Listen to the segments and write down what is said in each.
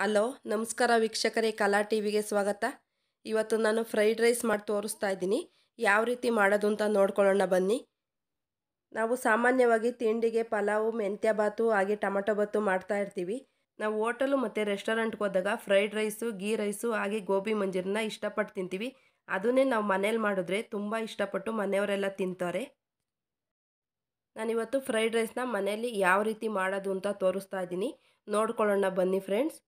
hello ನಮಸ್ಕಾರ ವೀಕ್ಷಕರೇ ಕಲಾ ಟಿ ವಿಗೆ ಸ್ವಾಗತ ಇವತ್ತು ನಾನು ಫ್ರೈಡ್ ರೈಸ್ ಮಾಡಿ ತೋರಿಸ್ತಾ ಇದ್ದೀನಿ ಯಾವ ರೀತಿ ಮಾಡೋದು ಅಂತ ನೋಡ್ಕೊಳ್ಳೋಣ ಬನ್ನಿ ನಾವು ಸಾಮಾನ್ಯವಾಗಿ ತಿಂಡಿಗೆ ಪಲಾವು ಮೆಂತ್ಯ ಬಾತು ಹಾಗೆ ಟೊಮಟೊ ಬಾತು ಮಾಡ್ತಾ ಇರ್ತೀವಿ ನಾವು ಹೋಟಲು ಮತ್ತು ರೆಸ್ಟೋರೆಂಟ್ಗೆ ಹೋದಾಗ ಫ್ರೈಡ್ ರೈಸು ಗೀ ರೈಸು ಹಾಗೆ ಗೋಬಿ ಮಂಜೂರನ್ನ ಇಷ್ಟಪಟ್ಟು ತಿಂತೀವಿ ಅದನ್ನೇ ನಾವು ಮನೇಲಿ ಮಾಡಿದ್ರೆ ತುಂಬ ಇಷ್ಟಪಟ್ಟು ಮನೆಯವರೆಲ್ಲ ತಿಂತಾರೆ ನಾನಿವತ್ತು ಫ್ರೈಡ್ ರೈಸ್ನ ಮನೆಯಲ್ಲಿ ಯಾವ ರೀತಿ ಮಾಡೋದು ಅಂತ ತೋರಿಸ್ತಾ ಇದ್ದೀನಿ ನೋಡ್ಕೊಳ್ಳೋಣ ಬನ್ನಿ ಫ್ರೆಂಡ್ಸ್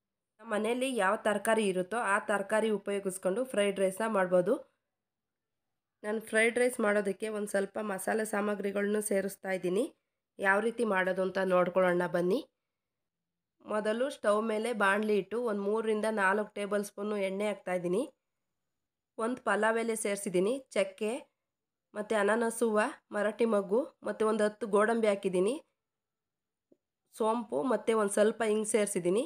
ಮನೆಯಲ್ಲಿ ಯಾವ ತರಕಾರಿ ಇರುತ್ತೋ ಆ ತರಕಾರಿ ಉಪಯೋಗಿಸ್ಕೊಂಡು ಫ್ರೈಡ್ ರೈಸ್ನ ಮಾಡ್ಬೋದು ನಾನು ಫ್ರೈಡ್ ರೈಸ್ ಮಾಡೋದಕ್ಕೆ ಒಂದು ಸ್ವಲ್ಪ ಮಸಾಲೆ ಸಾಮಗ್ರಿಗಳನ್ನು ಸೇರಿಸ್ತಾ ಇದ್ದೀನಿ ಯಾವ ರೀತಿ ಮಾಡೋದು ಅಂತ ನೋಡ್ಕೊಳ್ಳೋಣ ಬನ್ನಿ ಮೊದಲು ಸ್ಟವ್ ಮೇಲೆ ಬಾಣಲಿ ಇಟ್ಟು ಒಂದು ಮೂರರಿಂದ ನಾಲ್ಕು ಟೇಬಲ್ ಸ್ಪೂನು ಎಣ್ಣೆ ಹಾಕ್ತಾಯಿದ್ದೀನಿ ಒಂದು ಪಲಾವ್ ಎಲೆ ಸೇರಿಸಿದ್ದೀನಿ ಚಕ್ಕೆ ಮತ್ತು ಅನಾನಸ್ ಹೂವು ಮರಾಠಿ ಮಗ್ಗು ಮತ್ತು ಒಂದು ಹತ್ತು ಗೋಡಂಬಿ ಹಾಕಿದ್ದೀನಿ ಸೋಂಪು ಮತ್ತು ಒಂದು ಸ್ವಲ್ಪ ಹಿಂಗೆ ಸೇರಿಸಿದ್ದೀನಿ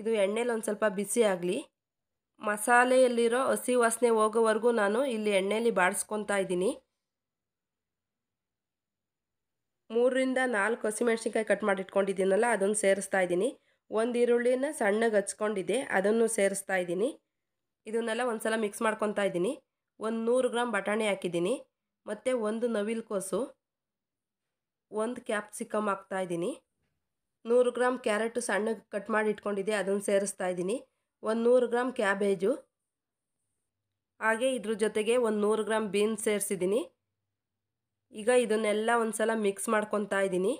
ಇದು ಎಣ್ಣೆಲಿ ಒಂದು ಸ್ವಲ್ಪ ಬಿಸಿ ಆಗಲಿ ಮಸಾಲೆಯಲ್ಲಿರೋ ಹಸಿ ವಾಸನೆ ಹೋಗೋವರೆಗೂ ನಾನು ಇಲ್ಲಿ ಎಣ್ಣೆಯಲ್ಲಿ ಬಾಡಿಸ್ಕೊತಾ ಇದ್ದೀನಿ ಮೂರರಿಂದ ನಾಲ್ಕು ಹಸಿಮೆಣ್ಸಿನ್ಕಾಯಿ ಕಟ್ ಮಾಡಿಟ್ಕೊಂಡಿದ್ದೀನಲ್ಲ ಅದನ್ನು ಸೇರಿಸ್ತಾ ಇದ್ದೀನಿ ಒಂದು ಈರುಳ್ಳಿನ ಸಣ್ಣಗೆ ಹಚ್ಕೊಂಡಿದ್ದೆ ಅದನ್ನು ಸೇರಿಸ್ತಾ ಇದ್ದೀನಿ ಇದನ್ನೆಲ್ಲ ಒಂದು ಸಲ ಮಿಕ್ಸ್ ಮಾಡ್ಕೊತಾ ಇದ್ದೀನಿ ಒಂದು ನೂರು ಗ್ರಾಮ್ ಬಟಾಣಿ ಹಾಕಿದ್ದೀನಿ ಮತ್ತು ಒಂದು ನವಿಲು ಕೋಸು ಒಂದು ಕ್ಯಾಪ್ಸಿಕಮ್ ಹಾಕ್ತಾಯಿದ್ದೀನಿ ನೂರು ಗ್ರಾಮ್ ಕ್ಯಾರೆಟು ಸಣ್ಣಗೆ ಕಟ್ ಮಾಡಿ ಇಟ್ಕೊಂಡಿದ್ದೆ ಅದನ್ನು ಸೇರಿಸ್ತಾ ಇದ್ದೀನಿ ಒಂದು ನೂರು ಗ್ರಾಮ್ ಕ್ಯಾಬೇಜು ಹಾಗೆ ಇದ್ರ ಜೊತೆಗೆ ಒಂದು ನೂರು ಗ್ರಾಮ್ ಬೀನ್ಸ್ ಸೇರಿಸಿದ್ದೀನಿ ಈಗ ಇದನ್ನೆಲ್ಲ ಒಂದು ಸಲ ಮಿಕ್ಸ್ ಮಾಡ್ಕೊತಾ ಇದ್ದೀನಿ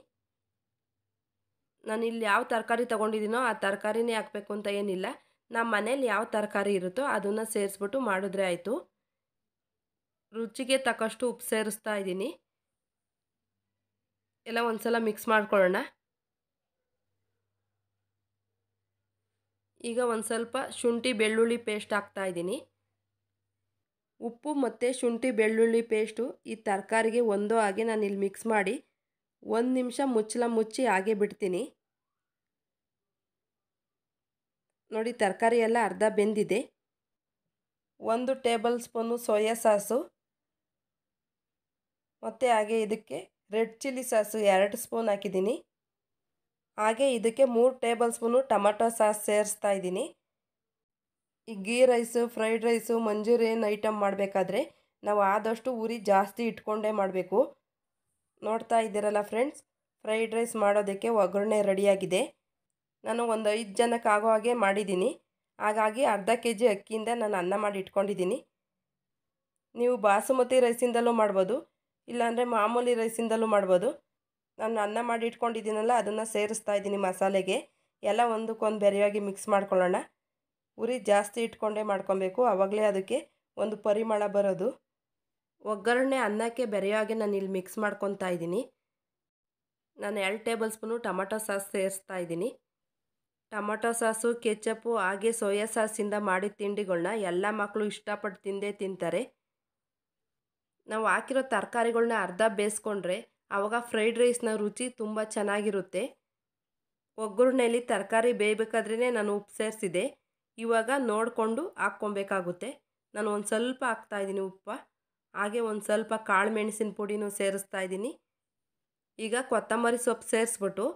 ನಾನು ಇಲ್ಲಿ ಯಾವ ತರಕಾರಿ ತೊಗೊಂಡಿದ್ದೀನೋ ಆ ತರಕಾರಿನೇ ಹಾಕಬೇಕು ಅಂತ ಏನಿಲ್ಲ ನಮ್ಮ ಮನೇಲಿ ಯಾವ ತರಕಾರಿ ಇರುತ್ತೋ ಅದನ್ನು ಸೇರಿಸ್ಬಿಟ್ಟು ಮಾಡಿದ್ರೆ ಆಯಿತು ರುಚಿಗೆ ತಕ್ಕಷ್ಟು ಉಪ್ಪು ಸೇರಿಸ್ತಾ ಇದ್ದೀನಿ ಎಲ್ಲ ಒಂದು ಸಲ ಮಿಕ್ಸ್ ಮಾಡ್ಕೊಳ್ಳೋಣ ಈಗ ಒಂದು ಸ್ವಲ್ಪ ಶುಂಠಿ ಬೆಳ್ಳುಳ್ಳಿ ಪೇಸ್ಟ್ ಹಾಕ್ತಾಯಿದ್ದೀನಿ ಉಪ್ಪು ಮತ್ತು ಶುಂಠಿ ಬೆಳ್ಳುಳ್ಳಿ ಪೇಸ್ಟು ಈ ತರಕಾರಿಗೆ ಒಂದೋ ಹಾಗೆ ನಾನು ಇಲ್ಲಿ ಮಿಕ್ಸ್ ಮಾಡಿ ಒಂದು ನಿಮಿಷ ಮುಚ್ಚಲ ಮುಚ್ಚಿ ಹಾಗೆ ಬಿಡ್ತೀನಿ ನೋಡಿ ತರಕಾರಿ ಎಲ್ಲ ಅರ್ಧ ಬೆಂದಿದೆ ಒಂದು ಟೇಬಲ್ ಸ್ಪೂನು ಸೋಯಾ ಸಾಸು ಮತ್ತು ಹಾಗೆ ಇದಕ್ಕೆ ರೆಡ್ ಚಿಲ್ಲಿ ಸಾಸು ಎರಡು ಸ್ಪೂನ್ ಹಾಕಿದ್ದೀನಿ ಹಾಗೆ ಇದಕ್ಕೆ ಮೂರು ಟೇಬಲ್ ಸ್ಪೂನು ಟೊಮೆಟೊ ಸಾಸ್ ಸೇರಿಸ್ತಾ ಇದ್ದೀನಿ ಈ ghee rice fried rice Manchurian item ಮಾಡಬೇಕಾದ್ರೆ ನಾವು ಆದಷ್ಟು ಉರಿ ಜಾಸ್ತಿ ಇಟ್ಕೊಂಡೇ ಮಾಡಬೇಕು ನೋಡ್ತಾ ಇದ್ದೀರಲ್ಲ ಫ್ರೆಂಡ್ಸ್ ಫ್ರೈಡ್ ರೈಸ್ ಮಾಡೋದಕ್ಕೆ ಒಗ್ಗರಣೆ ರೆಡಿಯಾಗಿದೆ ನಾನು ಒಂದು ಐದು ಜನಕ್ಕೆ ಆಗೋ ಹಾಗೆ ಮಾಡಿದ್ದೀನಿ ಹಾಗಾಗಿ ಅರ್ಧ ಕೆ ಜಿ ಅಕ್ಕಿಯಿಂದ ನಾನು ಅನ್ನ ಮಾಡಿ ಇಟ್ಕೊಂಡಿದ್ದೀನಿ ನೀವು ಬಾಸುಮತಿ ರೈಸಿಂದಲೂ ಮಾಡ್ಬೋದು ಇಲ್ಲಾಂದರೆ ಮಾಮೂಲಿ ರೈಸಿಂದಲೂ ಮಾಡ್ಬೋದು ನಾನು ಅನ್ನ ಮಾಡಿ ಇಟ್ಕೊಂಡಿದ್ದೀನಲ್ಲ ಅದನ್ನು ಸೇರಿಸ್ತಾ ಇದ್ದೀನಿ ಮಸಾಲೆಗೆ ಎಲ್ಲ ಒಂದಕ್ಕೊಂದು ಬೆರೆಯಾಗಿ ಮಿಕ್ಸ್ ಮಾಡ್ಕೊಳ್ಳೋಣ ಉರಿ ಜಾಸ್ತಿ ಇಟ್ಕೊಂಡೇ ಮಾಡ್ಕೊಬೇಕು ಆವಾಗಲೇ ಅದಕ್ಕೆ ಒಂದು ಪರಿಮಳ ಬರೋದು ಒಗ್ಗರಣೆ ಅನ್ನಕ್ಕೆ ಬೆರೆಯಾಗಿ ನಾನು ಇಲ್ಲಿ ಮಿಕ್ಸ್ ಮಾಡ್ಕೊತಾ ಇದ್ದೀನಿ ನಾನು ಎರಡು ಟೇಬಲ್ ಸ್ಪೂನು ಟೊಮೊಟೊ ಸಾಸ್ ಸೇರಿಸ್ತಾ ಇದ್ದೀನಿ ಟೊಮೊಟೊ ಸಾಸು ಕೆಚ್ಚಪ್ಪು ಹಾಗೆ ಸೋಯಾ ಸಾಸಿಂದ ಮಾಡಿದ ತಿಂಡಿಗಳನ್ನ ಎಲ್ಲ ಮಕ್ಕಳು ಇಷ್ಟಪಟ್ಟು ತಿಂದೇ ತಿಂತಾರೆ ನಾವು ಹಾಕಿರೋ ತರಕಾರಿಗಳನ್ನ ಅರ್ಧ ಬೇಯಿಸ್ಕೊಂಡ್ರೆ ಆವಾಗ ಫ್ರೈಡ್ ರೈಸ್ನ ರುಚಿ ತುಂಬ ಚೆನ್ನಾಗಿರುತ್ತೆ ಒಗ್ಗರಣೆಯಲ್ಲಿ ತರಕಾರಿ ಬೇಯಬೇಕಾದ್ರೇ ನಾನು ಉಪ್ಪು ಸೇರಿಸಿದೆ ಇವಾಗ ನೋಡಿಕೊಂಡು ಹಾಕ್ಕೊಬೇಕಾಗುತ್ತೆ ನಾನು ಒಂದು ಸ್ವಲ್ಪ ಹಾಕ್ತಾಯಿದ್ದೀನಿ ಉಪ್ಪ ಹಾಗೆ ಒಂದು ಸ್ವಲ್ಪ ಕಾಳು ಮೆಣಸಿನ ಪುಡಿನೂ ಸೇರಿಸ್ತಾ ಇದ್ದೀನಿ ಈಗ ಕೊತ್ತಂಬರಿ ಸೊಪ್ಪು ಸೇರಿಸ್ಬಿಟ್ಟು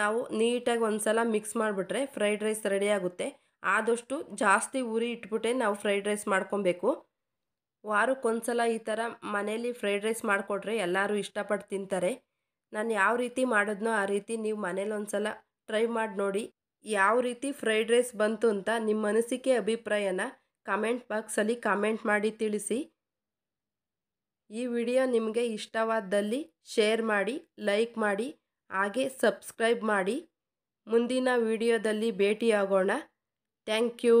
ನಾವು ನೀಟಾಗಿ ಒಂದು ಸಲ ಮಿಕ್ಸ್ ಮಾಡಿಬಿಟ್ರೆ ಫ್ರೈಡ್ ರೈಸ್ ರೆಡಿಯಾಗುತ್ತೆ ಆದಷ್ಟು ಜಾಸ್ತಿ ಉರಿ ಇಟ್ಬಿಟ್ಟೆ ನಾವು ಫ್ರೈಡ್ ರೈಸ್ ಮಾಡ್ಕೊಬೇಕು ವಾರಕ್ಕೊಂದ್ಸಲ ಈ ಥರ ಮನೇಲಿ ಫ್ರೈಡ್ ರೈಸ್ ಮಾಡಿಕೊಟ್ರೆ ಎಲ್ಲರೂ ಇಷ್ಟಪಟ್ಟು ತಿಂತಾರೆ ನಾನು ಯಾವ ರೀತಿ ಮಾಡಿದ್ನೋ ಆ ರೀತಿ ನೀವು ಮನೇಲಿ ಒಂದ್ಸಲ ಟ್ರೈ ಮಾಡಿ ನೋಡಿ ಯಾವ ರೀತಿ ಫ್ರೈಡ್ ರೈಸ್ ಬಂತು ಅಂತ ನಿಮ್ಮ ಅನಿಸಿಕೆ ಅಭಿಪ್ರಾಯನ ಕಮೆಂಟ್ ಬಾಕ್ಸಲ್ಲಿ ಕಮೆಂಟ್ ಮಾಡಿ ತಿಳಿಸಿ ಈ ವಿಡಿಯೋ ನಿಮಗೆ ಇಷ್ಟವಾದಲ್ಲಿ ಶೇರ್ ಮಾಡಿ ಲೈಕ್ ಮಾಡಿ ಹಾಗೆ ಸಬ್ಸ್ಕ್ರೈಬ್ ಮಾಡಿ ಮುಂದಿನ ವಿಡಿಯೋದಲ್ಲಿ ಭೇಟಿಯಾಗೋಣ ಥ್ಯಾಂಕ್ ಯು